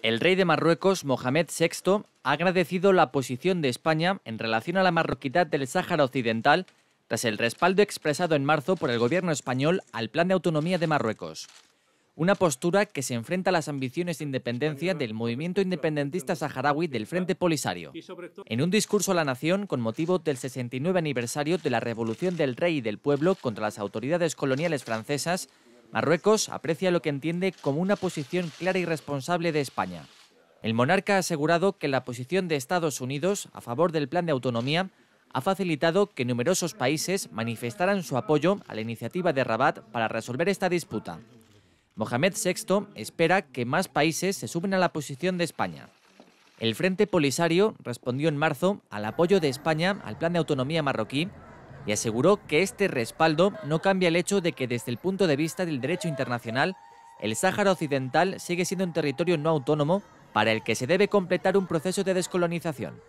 El rey de Marruecos, Mohamed VI, ha agradecido la posición de España en relación a la marroquidad del Sáhara Occidental tras el respaldo expresado en marzo por el gobierno español al Plan de Autonomía de Marruecos. Una postura que se enfrenta a las ambiciones de independencia del movimiento independentista saharaui del Frente Polisario. En un discurso a la nación con motivo del 69 aniversario de la revolución del rey y del pueblo contra las autoridades coloniales francesas, Marruecos aprecia lo que entiende como una posición clara y responsable de España. El monarca ha asegurado que la posición de Estados Unidos a favor del plan de autonomía ha facilitado que numerosos países manifestaran su apoyo a la iniciativa de Rabat para resolver esta disputa. Mohamed VI espera que más países se sumen a la posición de España. El Frente Polisario respondió en marzo al apoyo de España al plan de autonomía marroquí y aseguró que este respaldo no cambia el hecho de que desde el punto de vista del derecho internacional, el Sáhara Occidental sigue siendo un territorio no autónomo para el que se debe completar un proceso de descolonización.